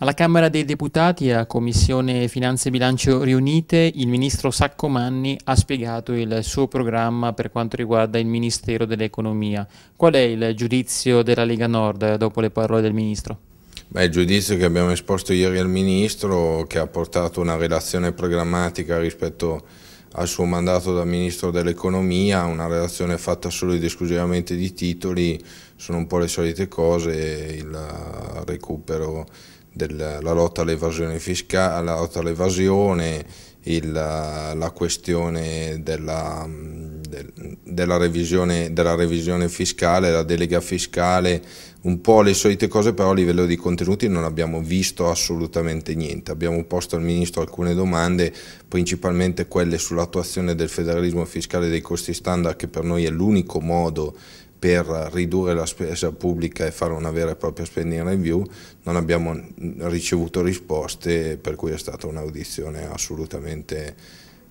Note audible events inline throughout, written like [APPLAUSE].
Alla Camera dei Deputati, e a Commissione Finanze e Bilancio riunite, il ministro Sacco Manni ha spiegato il suo programma per quanto riguarda il Ministero dell'Economia. Qual è il giudizio della Lega Nord dopo le parole del ministro? Beh, il giudizio che abbiamo esposto ieri al ministro, che ha portato una relazione programmatica rispetto al suo mandato da ministro dell'economia, una relazione fatta solo ed esclusivamente di titoli, sono un po' le solite cose, il recupero della lotta all'evasione fiscale, la lotta all'evasione, la questione della, del, della, revisione, della revisione fiscale, la delega fiscale, un po' le solite cose, però a livello di contenuti non abbiamo visto assolutamente niente. Abbiamo posto al Ministro alcune domande, principalmente quelle sull'attuazione del federalismo fiscale dei costi standard, che per noi è l'unico modo per ridurre la spesa pubblica e fare una vera e propria spending review, non abbiamo ricevuto risposte, per cui è stata un'audizione assolutamente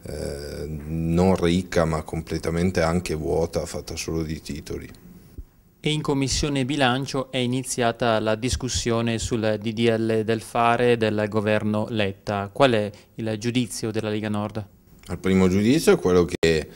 eh, non ricca ma completamente anche vuota, fatta solo di titoli. E in commissione bilancio è iniziata la discussione sul DDL del fare del governo Letta. Qual è il giudizio della Lega Nord? Al primo giudizio è quello che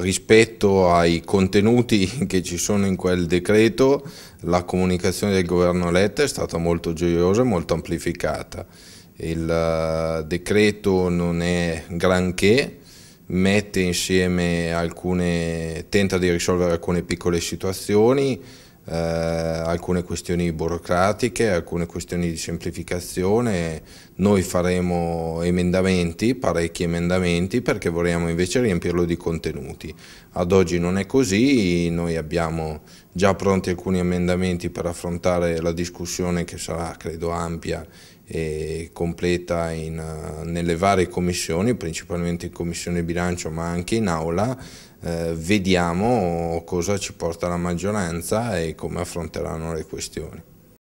rispetto ai contenuti [LAUGHS] che ci sono in quel decreto la comunicazione del governo eletta è stata molto gioiosa e molto amplificata. Il eh, decreto non è granché, mette insieme alcune, tenta di risolvere alcune piccole situazioni, eh, alcune questioni burocratiche, alcune questioni di semplificazione. Noi faremo emendamenti, parecchi emendamenti, perché vorremmo invece riempirlo di contenuti. Ad oggi non è così, noi abbiamo già pronti alcuni emendamenti per affrontare la discussione che sarà, credo, ampia e completa in, eh, nelle varie commissioni, principalmente in commissione bilancio ma anche in aula, eh, vediamo cosa ci porta la maggioranza e come affronteranno le questioni.